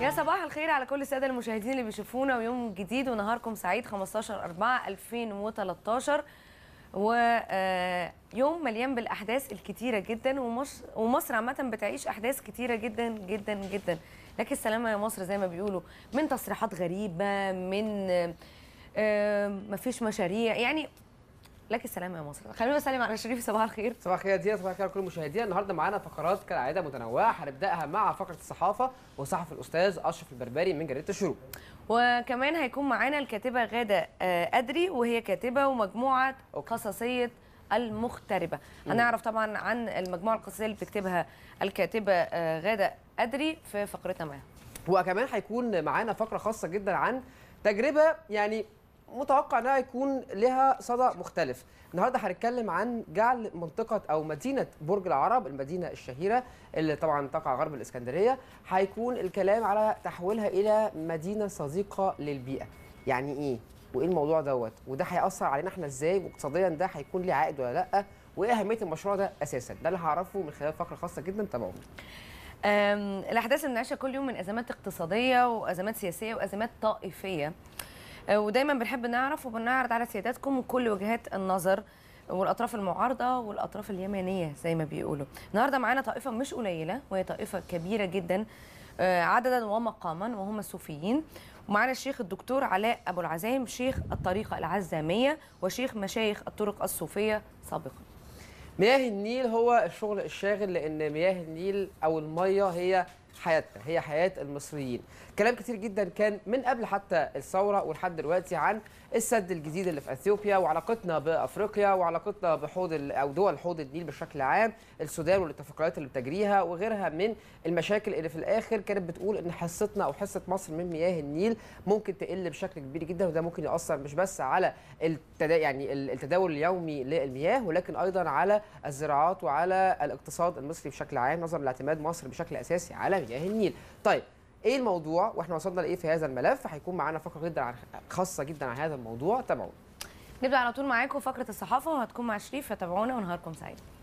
يا صباح الخير على كل الساده المشاهدين اللي بيشوفونا ويوم جديد ونهاركم سعيد 15 4 2013 ويوم مليان بالاحداث الكتيره جدا ومصر ومصر عامه بتعيش احداث كتيره جدا جدا جدا لكن السلامه يا مصر زي ما بيقولوا من تصريحات غريبه من آه، مفيش مشاريع يعني لك السلام يا مصر خلينا نسلم على شريف صباح الخير صباح الخير يا صباح الخير لكل المشاهدين النهارده معانا فقرات كالعاده متنوعه هنبداها مع فقره الصحافه وصحف الاستاذ اشرف البربري من جريده الشروق وكمان هيكون معانا الكاتبه غاده آه، ادري وهي كاتبه ومجموعه قصصيه المغتربه هنعرف طبعا عن المجموعه القصصيه اللي بتكتبها الكاتبه آه، غاده ادري في فقرتنا معاها وكمان هيكون معانا فقره خاصه جدا عن تجربه يعني متوقع انها يكون لها صدى مختلف النهارده هنتكلم عن جعل منطقه او مدينه برج العرب المدينه الشهيره اللي طبعا تقع غرب الاسكندريه هيكون الكلام على تحويلها الى مدينه صديقه للبيئه يعني ايه وايه الموضوع دوت وده هياثر علينا احنا ازاي واقتصاديا ده هيكون ليه عائد ولا لا وايه اهميه المشروع ده اساسا ده اللي هعرفه من خلال فقره خاصه جدا تابعونا الاحداث اللي بنعيشها كل يوم من ازمات اقتصاديه وازمات سياسيه وازمات طائفيه ودايما بنحب نعرف وبنعرض على سياداتكم كل وجهات النظر والاطراف المعارضه والاطراف اليمنيه زي ما بيقولوا النهارده معانا طائفه مش قليله وهي طائفه كبيره جدا آه، عددا ومقاما وهم الصوفيين ومعانا الشيخ الدكتور علاء ابو العزام شيخ الطريقه العزاميه وشيخ مشايخ الطرق الصوفيه سابقا مياه النيل هو الشغل الشاغل لان مياه النيل او الميه هي حياتنا هي حياة المصريين كلام كتير جدا كان من قبل حتى الثورة ولحد دلوقتي عن السد الجديد اللي في أثيوبيا وعلاقتنا بأفريقيا وعلاقتنا بحوض أو دول حوض النيل بشكل عام السودان والاتفاقيات اللي بتجريها وغيرها من المشاكل اللي في الآخر كانت بتقول إن حصتنا أو حصة مصر من مياه النيل ممكن تقل بشكل كبير جدا وده ممكن يأثر مش بس على التدا يعني التداول اليومي للمياه ولكن أيضا على الزراعات وعلى الاقتصاد المصري بشكل عام نظرا لاعتماد مصر بشكل أساسي عالمي اتجاه النيل طيب ايه الموضوع واحنا وصلنا لايه في هذا الملف هيكون معانا فقره جدا خاصه جدا على هذا الموضوع تابعونا نبدا على طول معاكم فقره الصحافه وهتكون مع شريف فتابعونا ونهاركم سعيد